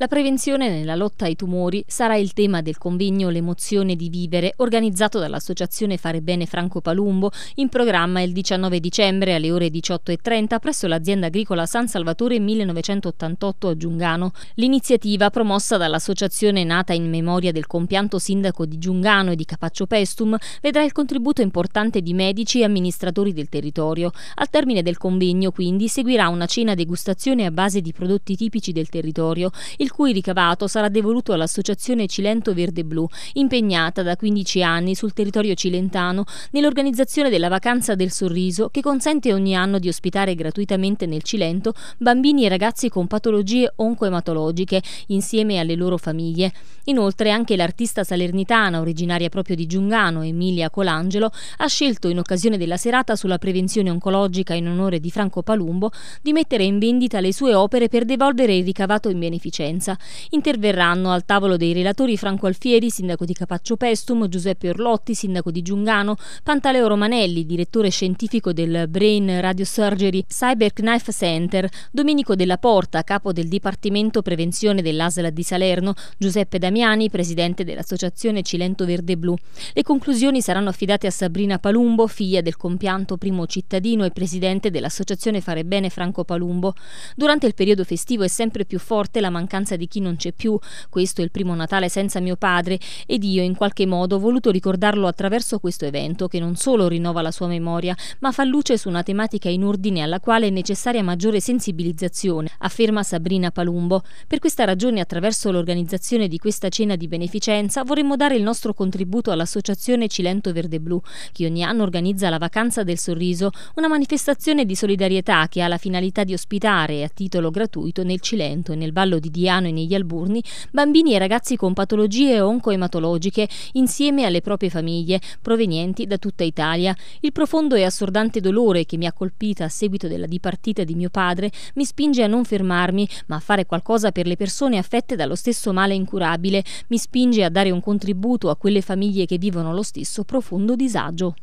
La prevenzione nella lotta ai tumori sarà il tema del convegno L'emozione di vivere organizzato dall'associazione Fare Bene Franco Palumbo in programma il 19 dicembre alle ore 18.30 presso l'azienda agricola San Salvatore 1988 a Giungano. L'iniziativa promossa dall'associazione nata in memoria del compianto sindaco di Giungano e di Capaccio Pestum vedrà il contributo importante di medici e amministratori del territorio. Al termine del convegno quindi seguirà una cena degustazione a base di prodotti tipici del territorio. Il il cui ricavato sarà devoluto all'Associazione Cilento Verde Blu, impegnata da 15 anni sul territorio cilentano nell'organizzazione della Vacanza del Sorriso che consente ogni anno di ospitare gratuitamente nel Cilento bambini e ragazzi con patologie oncoematologiche insieme alle loro famiglie. Inoltre anche l'artista salernitana originaria proprio di Giungano, Emilia Colangelo, ha scelto in occasione della serata sulla prevenzione oncologica in onore di Franco Palumbo di mettere in vendita le sue opere per devolvere il ricavato in beneficenza. Vicenza. Interverranno al tavolo dei relatori Franco Alfieri, sindaco di Capaccio Pestum, Giuseppe Orlotti, sindaco di Giungano, Pantaleo Romanelli, direttore scientifico del Brain Radiosurgery Cyber Knife Center, Domenico Della Porta, capo del Dipartimento Prevenzione dell'Asla di Salerno, Giuseppe Damiani, presidente dell'Associazione Cilento Verde Blu. Le conclusioni saranno affidate a Sabrina Palumbo, figlia del compianto primo cittadino e presidente dell'Associazione Fare Bene Franco Palumbo. Durante il periodo festivo è sempre più forte la mancanza mancanza di chi non c'è più. Questo è il primo Natale senza mio padre ed io in qualche modo ho voluto ricordarlo attraverso questo evento che non solo rinnova la sua memoria, ma fa luce su una tematica in ordine alla quale è necessaria maggiore sensibilizzazione, afferma Sabrina Palumbo. Per questa ragione attraverso l'organizzazione di questa cena di beneficenza vorremmo dare il nostro contributo all'associazione Cilento Verde Blu, che ogni anno organizza la Vacanza del Sorriso, una manifestazione di solidarietà che ha la finalità di ospitare a titolo gratuito nel Cilento e nel Vallo di Diana Milano e negli Alburni bambini e ragazzi con patologie oncoematologiche insieme alle proprie famiglie provenienti da tutta Italia. Il profondo e assordante dolore che mi ha colpita a seguito della dipartita di mio padre mi spinge a non fermarmi, ma a fare qualcosa per le persone affette dallo stesso male incurabile, mi spinge a dare un contributo a quelle famiglie che vivono lo stesso profondo disagio.